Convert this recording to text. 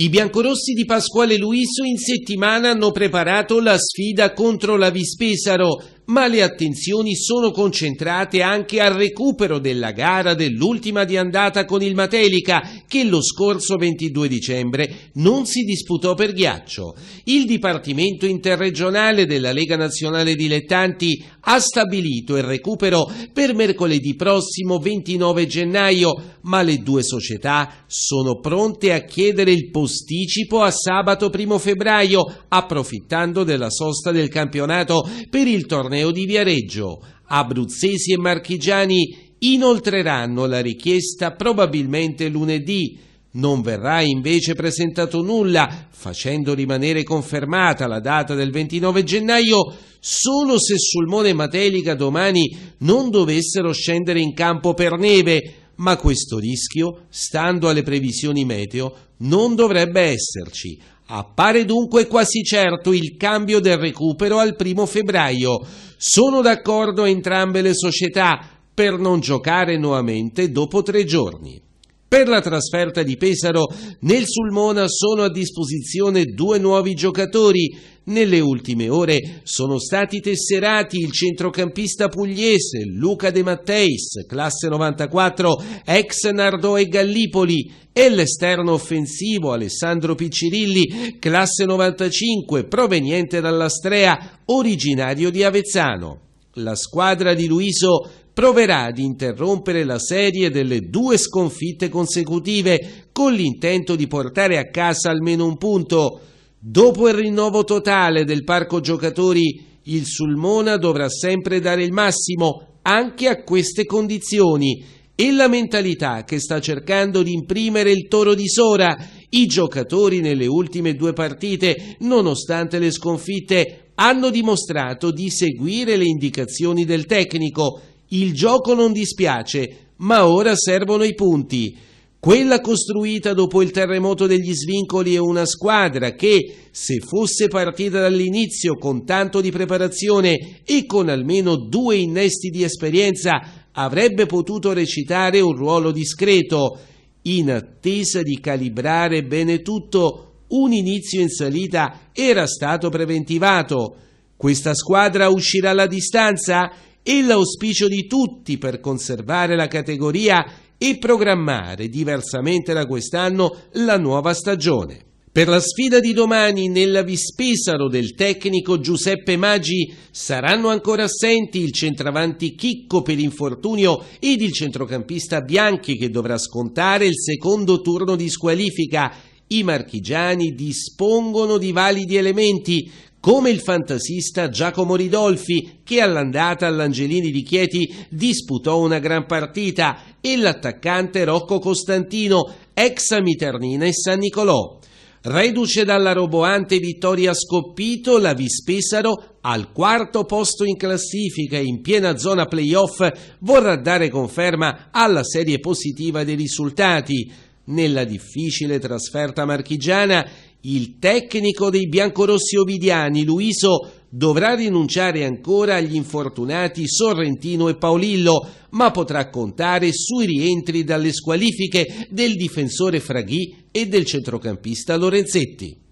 I biancorossi di Pasquale Luiso in settimana hanno preparato la sfida contro la Vispesaro, ma le attenzioni sono concentrate anche al recupero della gara dell'ultima di andata con il Matelica che lo scorso 22 dicembre non si disputò per ghiaccio. Il Dipartimento interregionale della Lega Nazionale Dilettanti ha stabilito il recupero per mercoledì prossimo 29 gennaio, ma le due società sono pronte a chiedere il posticipo a sabato 1 febbraio, approfittando della sosta del campionato per il torneo Romeo di Viareggio. Abruzzesi e marchigiani inoltreranno la richiesta probabilmente lunedì. Non verrà invece presentato nulla, facendo rimanere confermata la data del 29 gennaio solo se Sulmone e Matelica domani non dovessero scendere in campo per neve, ma questo rischio, stando alle previsioni meteo, non dovrebbe esserci. Appare dunque quasi certo il cambio del recupero al primo febbraio. Sono d'accordo entrambe le società per non giocare nuovamente dopo tre giorni. Per la trasferta di Pesaro nel Sulmona sono a disposizione due nuovi giocatori. Nelle ultime ore sono stati tesserati il centrocampista pugliese Luca De Matteis, classe 94, ex Nardò e Gallipoli, e l'esterno offensivo Alessandro Piccirilli, classe 95, proveniente dall'Astrea, originario di Avezzano. La squadra di Luiso proverà ad interrompere la serie delle due sconfitte consecutive con l'intento di portare a casa almeno un punto. Dopo il rinnovo totale del parco giocatori, il Sulmona dovrà sempre dare il massimo anche a queste condizioni e la mentalità che sta cercando di imprimere il toro di Sora. I giocatori nelle ultime due partite, nonostante le sconfitte, hanno dimostrato di seguire le indicazioni del tecnico il gioco non dispiace, ma ora servono i punti. Quella costruita dopo il terremoto degli svincoli è una squadra che, se fosse partita dall'inizio con tanto di preparazione e con almeno due innesti di esperienza, avrebbe potuto recitare un ruolo discreto. In attesa di calibrare bene tutto, un inizio in salita era stato preventivato. Questa squadra uscirà alla distanza? e l'auspicio di tutti per conservare la categoria e programmare diversamente da quest'anno la nuova stagione. Per la sfida di domani nella Vispesaro del tecnico Giuseppe Maggi saranno ancora assenti il centravanti Chicco per infortunio ed il centrocampista Bianchi che dovrà scontare il secondo turno di squalifica. I marchigiani dispongono di validi elementi, come il fantasista Giacomo Ridolfi che all'andata all'Angelini di Chieti disputò una gran partita e l'attaccante Rocco Costantino, ex Amiternina e San Nicolò. Reduce dalla roboante vittoria Scoppito, la Vispesaro al quarto posto in classifica e in piena zona playoff vorrà dare conferma alla serie positiva dei risultati. Nella difficile trasferta marchigiana il tecnico dei biancorossi ovidiani, Luiso, dovrà rinunciare ancora agli infortunati Sorrentino e Paolillo, ma potrà contare sui rientri dalle squalifiche del difensore Fraghì e del centrocampista Lorenzetti.